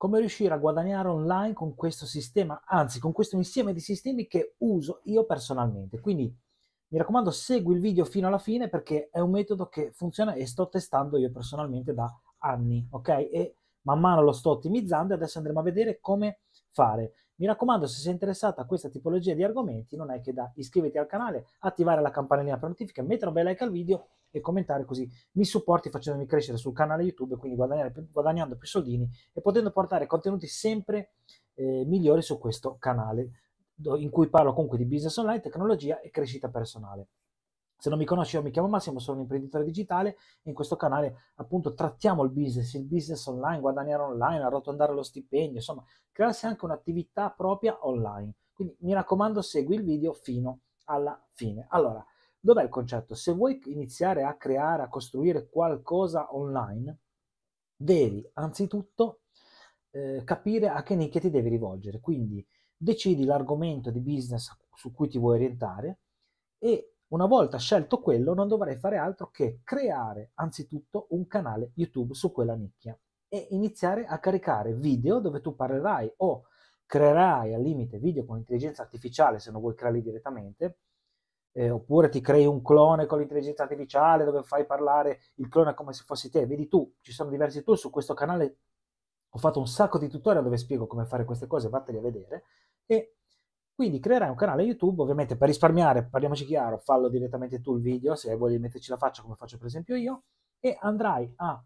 come riuscire a guadagnare online con questo sistema, anzi con questo insieme di sistemi che uso io personalmente. Quindi mi raccomando, segui il video fino alla fine perché è un metodo che funziona e sto testando io personalmente da anni, ok? E man mano lo sto ottimizzando e adesso andremo a vedere come fare. Mi raccomando, se sei interessato a questa tipologia di argomenti, non è che da iscriverti al canale, attivare la campanellina per notifiche, mettere un bel like al video e commentare così mi supporti facendomi crescere sul canale YouTube, quindi guadagnando più soldini e potendo portare contenuti sempre eh, migliori su questo canale in cui parlo comunque di business online, tecnologia e crescita personale. Se non mi conosci, io mi chiamo Massimo, sono un imprenditore digitale e in questo canale appunto trattiamo il business, il business online, guadagnare online, arrotondare lo stipendio, insomma, crearsi anche un'attività propria online. Quindi mi raccomando, segui il video fino alla fine. Allora, Dov'è il concetto? Se vuoi iniziare a creare, a costruire qualcosa online, devi anzitutto eh, capire a che nicchia ti devi rivolgere. Quindi decidi l'argomento di business su cui ti vuoi orientare e una volta scelto quello non dovrai fare altro che creare anzitutto un canale YouTube su quella nicchia e iniziare a caricare video dove tu parlerai o creerai al limite video con intelligenza artificiale se non vuoi crearli direttamente eh, oppure ti crei un clone con l'intelligenza artificiale dove fai parlare il clone come se fossi te. Vedi tu, ci sono diversi tool su questo canale. Ho fatto un sacco di tutorial dove spiego come fare queste cose, vattene a vedere. E quindi creerai un canale YouTube, ovviamente per risparmiare, parliamoci chiaro, fallo direttamente tu il video, se vuoi metterci la faccia come faccio per esempio io, e andrai a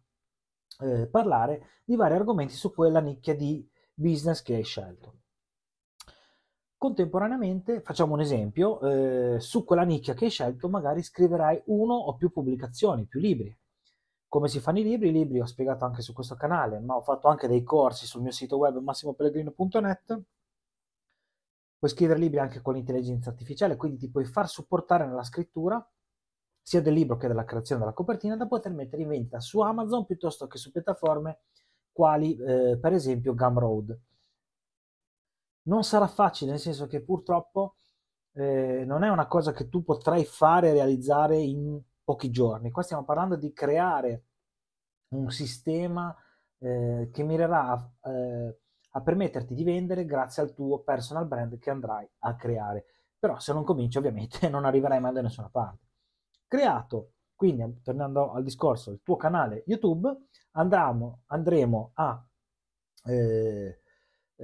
eh, parlare di vari argomenti su quella nicchia di business che hai scelto. Contemporaneamente, facciamo un esempio, eh, su quella nicchia che hai scelto magari scriverai uno o più pubblicazioni, più libri. Come si fanno i libri? I libri ho spiegato anche su questo canale, ma ho fatto anche dei corsi sul mio sito web massimopellegrino.net. Puoi scrivere libri anche con l'intelligenza artificiale, quindi ti puoi far supportare nella scrittura sia del libro che della creazione della copertina da poter mettere in vendita su Amazon piuttosto che su piattaforme quali eh, per esempio Gumroad non sarà facile, nel senso che purtroppo eh, non è una cosa che tu potrai fare e realizzare in pochi giorni. Qua stiamo parlando di creare un sistema eh, che mirerà a, eh, a, permetterti di vendere grazie al tuo personal brand che andrai a creare. Però se non cominci ovviamente non arriverai mai da nessuna parte. Creato, quindi tornando al discorso, il tuo canale YouTube, andremo, andremo a... Eh,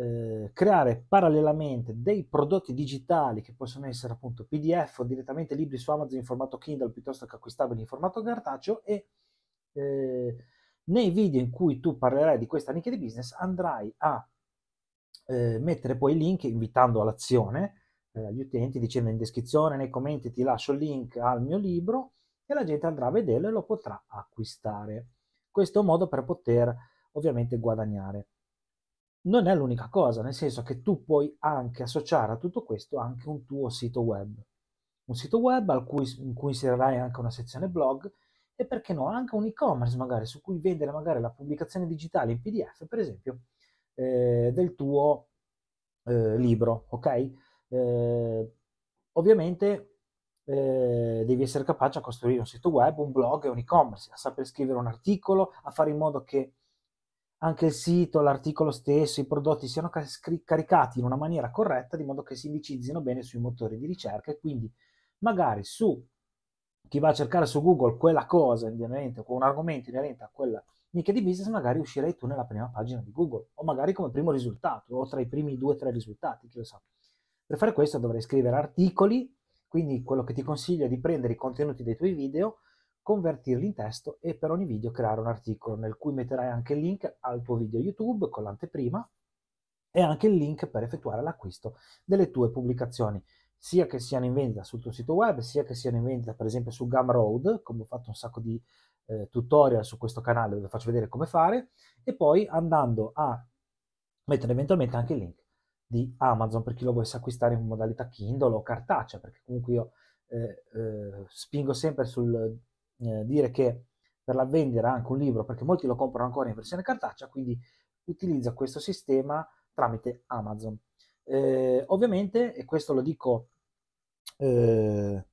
eh, creare parallelamente dei prodotti digitali che possono essere appunto PDF o direttamente libri su Amazon in formato Kindle piuttosto che acquistabili in formato cartaceo e eh, nei video in cui tu parlerai di questa nicchia di business andrai a eh, mettere poi il link invitando all'azione eh, gli utenti dicendo in descrizione, nei commenti ti lascio il link al mio libro e la gente andrà a vederlo e lo potrà acquistare. Questo è un modo per poter ovviamente guadagnare non è l'unica cosa, nel senso che tu puoi anche associare a tutto questo anche un tuo sito web, un sito web cui, in cui inserirai anche una sezione blog e perché no anche un e-commerce magari su cui vendere magari la pubblicazione digitale in PDF per esempio eh, del tuo eh, libro, ok? Eh, ovviamente eh, devi essere capace a costruire un sito web, un blog e un e-commerce, a saper scrivere un articolo, a fare in modo che anche il sito, l'articolo stesso, i prodotti siano caricati in una maniera corretta, di modo che si indicizzino bene sui motori di ricerca e quindi magari su chi va a cercare su Google quella cosa inerente, un argomento inerente a quella nicchia di business, magari uscirei tu nella prima pagina di Google, o magari come primo risultato, o tra i primi due o tre risultati, chi lo sa. Per fare questo dovrei scrivere articoli, quindi quello che ti consiglio è di prendere i contenuti dei tuoi video, convertirli in testo e per ogni video creare un articolo nel cui metterai anche il link al tuo video YouTube con l'anteprima e anche il link per effettuare l'acquisto delle tue pubblicazioni, sia che siano in vendita sul tuo sito web, sia che siano in vendita per esempio su Gumroad, come ho fatto un sacco di eh, tutorial su questo canale dove faccio vedere come fare, e poi andando a mettere eventualmente anche il link di Amazon per chi lo volesse acquistare in modalità Kindle o cartacea, perché comunque io eh, eh, spingo sempre sul eh, dire che per la vendita anche un libro, perché molti lo comprano ancora in versione cartacea, quindi utilizza questo sistema tramite Amazon. Eh, ovviamente, e questo lo dico eh,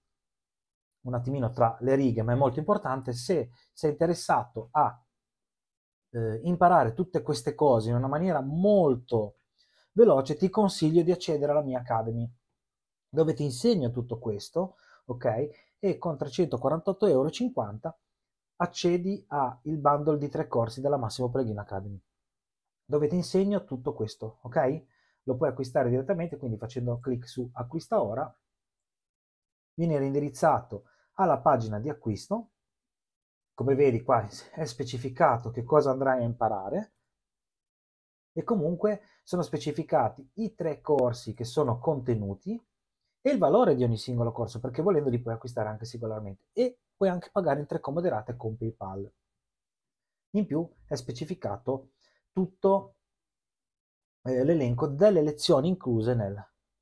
un attimino tra le righe, ma è molto importante, se sei interessato a eh, imparare tutte queste cose in una maniera molto veloce, ti consiglio di accedere alla mia Academy, dove ti insegno tutto questo, ok? e con 348,50 euro accedi al bundle di tre corsi della Massimo Preghino Academy dove ti insegno tutto questo, ok? Lo puoi acquistare direttamente, quindi facendo clic su acquista ora, viene rindirizzato alla pagina di acquisto, come vedi qua è specificato che cosa andrai a imparare e comunque sono specificati i tre corsi che sono contenuti e il valore di ogni singolo corso, perché volendo li puoi acquistare anche singolarmente e puoi anche pagare in tre comode rate con PayPal. In più è specificato tutto eh, l'elenco delle lezioni incluse nel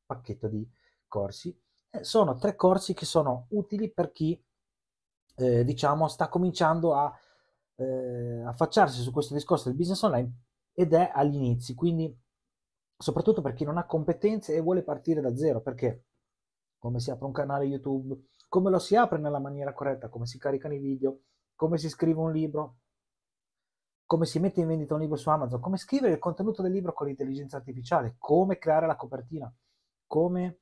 pacchetto di corsi. Eh, sono tre corsi che sono utili per chi eh, diciamo sta cominciando a eh, affacciarsi su questo discorso del business online ed è agli inizi, quindi soprattutto per chi non ha competenze e vuole partire da zero, perché come si apre un canale YouTube, come lo si apre nella maniera corretta, come si caricano i video, come si scrive un libro, come si mette in vendita un libro su Amazon, come scrivere il contenuto del libro con l'intelligenza artificiale, come creare la copertina, come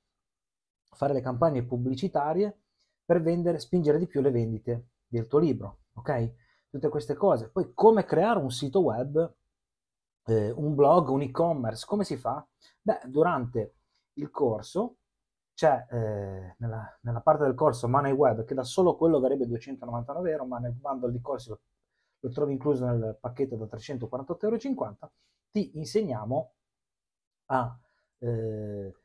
fare le campagne pubblicitarie per vendere, spingere di più le vendite del tuo libro, ok? Tutte queste cose. Poi come creare un sito web, eh, un blog, un e-commerce, come si fa? Beh, durante il corso c'è eh, nella, nella, parte del corso Money Web che da solo quello verrebbe 299 euro, ma nel bundle di corsi lo, lo trovi incluso nel pacchetto da 348,50 euro. ti insegniamo a, eh,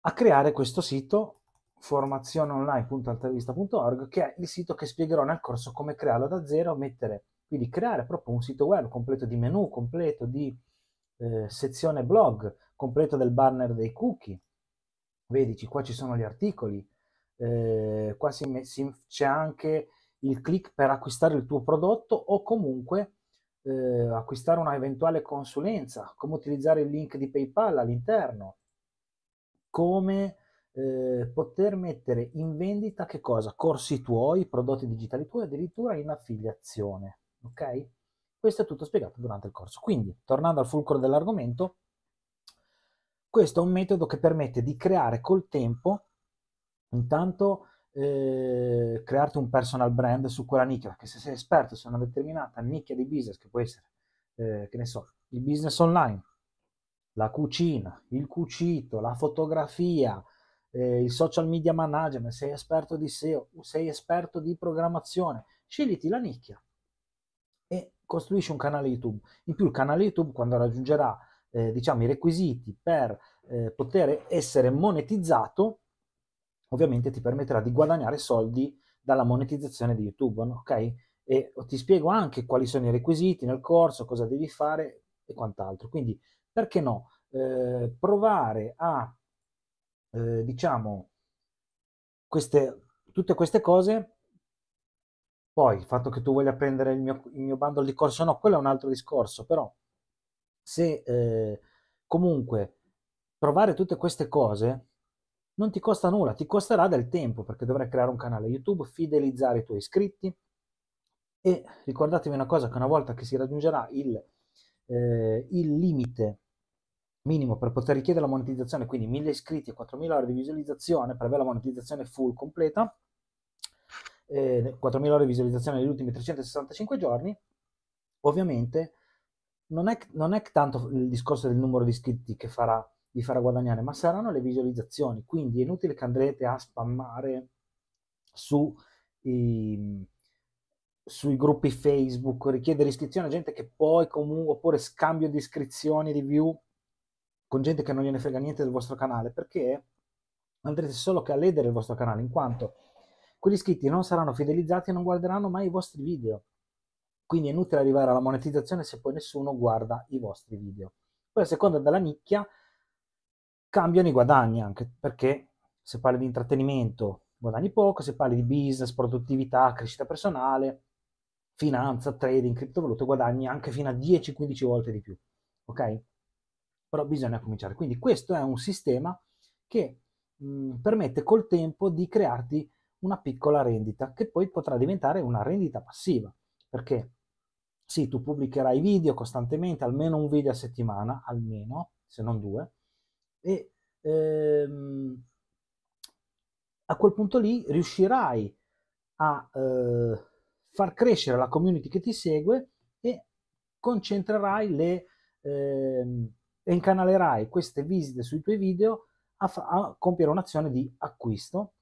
a creare questo sito formazioneonline.altavista.org che è il sito che spiegherò nel corso come crearlo da zero, mettere, quindi creare proprio un sito web completo di menu, completo di eh, sezione blog, completo del banner dei cookie, Vedici, qua ci sono gli articoli, eh, qua si, si, c'è anche il click per acquistare il tuo prodotto o comunque eh, acquistare una eventuale consulenza, come utilizzare il link di PayPal all'interno, come eh, poter mettere in vendita che cosa? Corsi tuoi, prodotti digitali tuoi, addirittura in affiliazione, ok? Questo è tutto spiegato durante il corso. Quindi, tornando al fulcro dell'argomento, questo è un metodo che permette di creare col tempo, intanto eh, crearti un personal brand su quella nicchia, perché se sei esperto su una determinata nicchia di business, che può essere, eh, che ne so, il business online, la cucina, il cucito, la fotografia, eh, il social media management, sei esperto di SEO, sei esperto di programmazione, scegliti la nicchia e costruisci un canale YouTube. In più il canale YouTube quando raggiungerà eh, diciamo, i requisiti per eh, poter essere monetizzato, ovviamente ti permetterà di guadagnare soldi dalla monetizzazione di YouTube, no? ok? E ti spiego anche quali sono i requisiti nel corso, cosa devi fare e quant'altro. Quindi, perché no? Eh, provare a, eh, diciamo, queste, tutte queste cose poi il fatto che tu voglia prendere il mio, il mio bundle di corso o no, quello è un altro discorso, però se eh, comunque provare tutte queste cose non ti costa nulla, ti costerà del tempo perché dovrai creare un canale YouTube, fidelizzare i tuoi iscritti e ricordatevi una cosa che una volta che si raggiungerà il, eh, il limite minimo per poter richiedere la monetizzazione, quindi 1000 iscritti e 4000 ore di visualizzazione per avere la monetizzazione full completa, eh, 4000 ore di visualizzazione negli ultimi 365 giorni, ovviamente non è, non è tanto il discorso del numero di iscritti che farà, vi farà guadagnare, ma saranno le visualizzazioni. Quindi è inutile che andrete a spammare su, i, ehm, sui gruppi Facebook, richiedere iscrizione a gente che poi comunque, oppure scambio di iscrizioni, di view con gente che non gliene frega niente del vostro canale, perché andrete solo che a ledere il vostro canale, in quanto quegli iscritti non saranno fidelizzati e non guarderanno mai i vostri video. Quindi è inutile arrivare alla monetizzazione se poi nessuno guarda i vostri video. Poi a seconda della nicchia cambiano i guadagni anche perché se parli di intrattenimento guadagni poco, se parli di business, produttività, crescita personale, finanza, trading, criptovalute guadagni anche fino a 10-15 volte di più. Ok? Però bisogna cominciare. Quindi questo è un sistema che mh, mm, permette col tempo di crearti una piccola rendita che poi potrà diventare una rendita passiva perché sì, tu pubblicherai video costantemente, almeno un video a settimana, almeno, se non due, e ehm, a quel punto lì riuscirai a eh, far crescere la community che ti segue e concentrerai le... Ehm, e incanalerai queste visite sui tuoi video a, a compiere un'azione di acquisto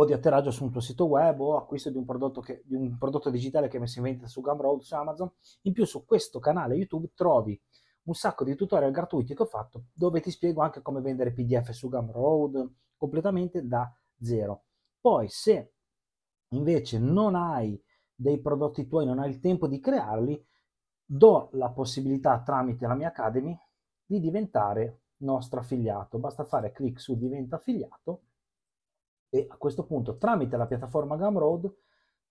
o di atterraggio su un tuo sito web o acquisto di un prodotto, che, di un prodotto digitale che si vende su Gumroad, su Amazon. In più su questo canale YouTube trovi un sacco di tutorial gratuiti che ho fatto dove ti spiego anche come vendere PDF su Gumroad completamente da zero. Poi se invece non hai dei prodotti tuoi, non hai il tempo di crearli, do la possibilità tramite la mia Academy di diventare nostro affiliato. Basta fare clic su diventa affiliato e a questo punto tramite la piattaforma Gumroad,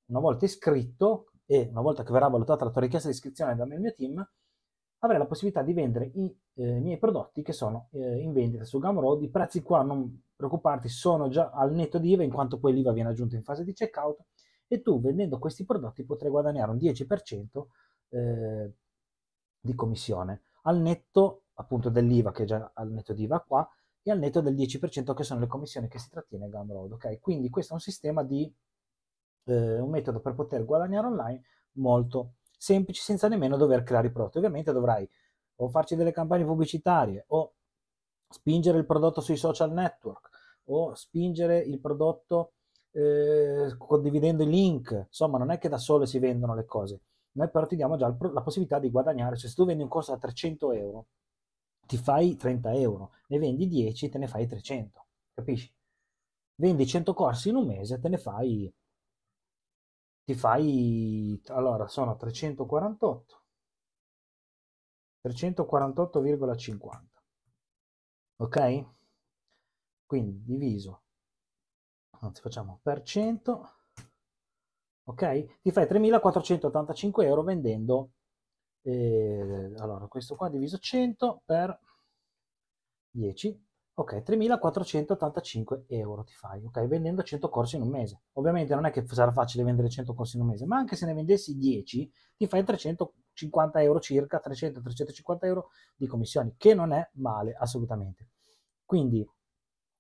una volta iscritto e una volta che verrà valutata la tua richiesta di iscrizione da me e il mio team, avrai la possibilità di vendere i eh, miei prodotti che sono eh, in vendita su Gumroad. I prezzi qua, non preoccuparti, sono già al netto di IVA in quanto poi l'IVA viene aggiunta in fase di checkout e tu vendendo questi prodotti potrai guadagnare un 10% eh, di commissione al netto appunto dell'IVA che è già al netto di IVA qua e al netto del 10% che sono le commissioni che si trattiene Gumroad. ok? Quindi questo è un sistema di eh, un metodo per poter guadagnare online molto semplice senza nemmeno dover creare i prodotti. Ovviamente dovrai o farci delle campagne pubblicitarie o spingere il prodotto sui social network o spingere il prodotto eh, condividendo i link. Insomma, non è che da sole si vendono le cose. Noi però ti diamo già la possibilità di guadagnare. Cioè, se tu vendi un corso da 300 euro, ti fai 30 euro, ne vendi 10, te ne fai 300, capisci? Vendi 100 corsi in un mese, te ne fai, ti fai, allora sono 348, 348,50, ok? Quindi diviso, anzi facciamo per 100, ok? Ti fai 3.485 euro vendendo e, ehm, allora, questo qua diviso 100 per 10, ok, 3.485 euro ti fai, ok, vendendo 100 corsi in un mese. Ovviamente non è che sarà facile vendere 100 corsi in un mese, ma anche se ne vendessi 10, ti fai 350 euro circa, 300-350 euro di commissioni, che non è male assolutamente. Quindi,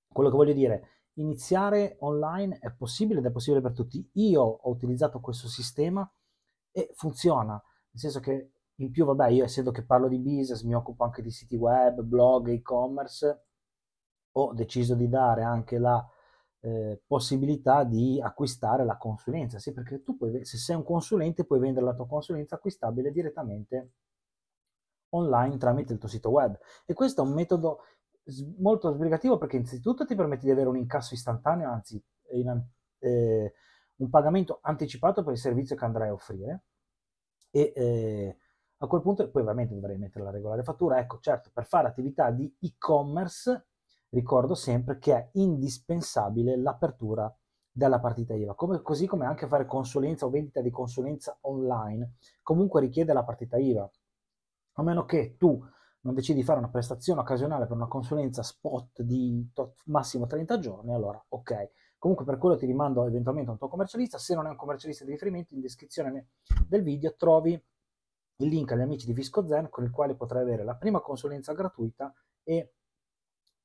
quello che voglio dire, iniziare online è possibile ed è possibile per tutti. Io ho utilizzato questo sistema e funziona, nel senso che in più, vabbè, io essendo che parlo di business, mi occupo anche di siti web, blog, e-commerce, ho deciso di dare anche la eh, possibilità di acquistare la consulenza. Sì, perché tu puoi, se sei un consulente, puoi vendere la tua consulenza acquistabile direttamente online tramite il tuo sito web. E questo è un metodo molto sbrigativo perché innanzitutto ti permette di avere un incasso istantaneo, anzi in, eh, un pagamento anticipato per il servizio che andrai a offrire e eh, a quel punto poi ovviamente dovrei mettere la regolare fattura. Ecco, certo, per fare attività di e-commerce ricordo sempre che è indispensabile l'apertura della partita IVA, come, così come anche fare consulenza o vendita di consulenza online, comunque richiede la partita IVA. A meno che tu non decidi di fare una prestazione occasionale per una consulenza spot di tot, massimo 30 giorni, allora ok. Comunque per quello ti rimando eventualmente a un tuo commercialista, se non è un commercialista di riferimento in descrizione del video trovi il link agli amici di ViscoZen con il quale potrai avere la prima consulenza gratuita e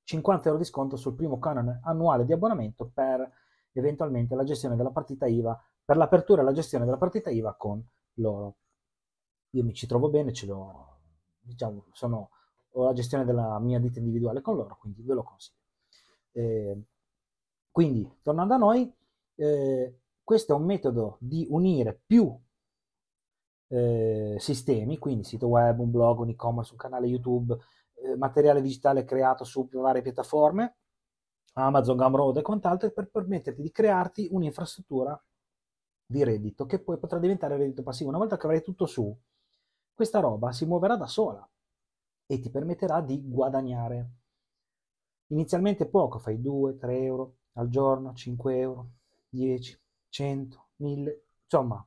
50 euro di sconto sul primo canone annuale di abbonamento per eventualmente la gestione della partita IVA, per l'apertura e la gestione della partita IVA con loro. Io mi ci trovo bene, ce l'ho, diciamo, sono, ho la gestione della mia ditta individuale con loro, quindi ve lo consiglio. Eh, quindi, tornando a noi, eh, questo è un metodo di unire più eh, sistemi, quindi sito web, un blog, un e-commerce, un canale YouTube, eh, materiale digitale creato su varie piattaforme, Amazon, Gumroad e quant'altro, per permetterti di crearti un'infrastruttura di reddito che poi potrà diventare reddito passivo. Una volta che avrai tutto su, questa roba si muoverà da sola e ti permetterà di guadagnare. Inizialmente poco, fai 2-3 euro al giorno, 5 euro, 10, 100, 1000, insomma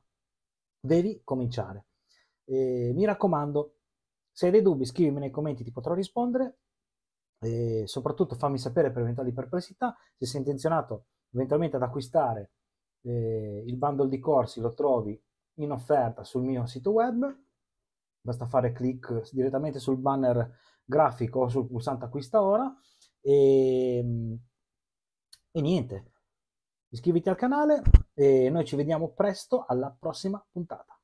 devi cominciare. Eh, mi raccomando, se hai dei dubbi scrivimi nei commenti, ti potrò rispondere. E soprattutto fammi sapere per eventuali perplessità se sei intenzionato eventualmente ad acquistare eh, il bundle di corsi lo trovi in offerta sul mio sito web basta fare clic direttamente sul banner grafico o sul pulsante acquista ora e, mm, e niente iscriviti al canale e noi ci vediamo presto alla prossima puntata.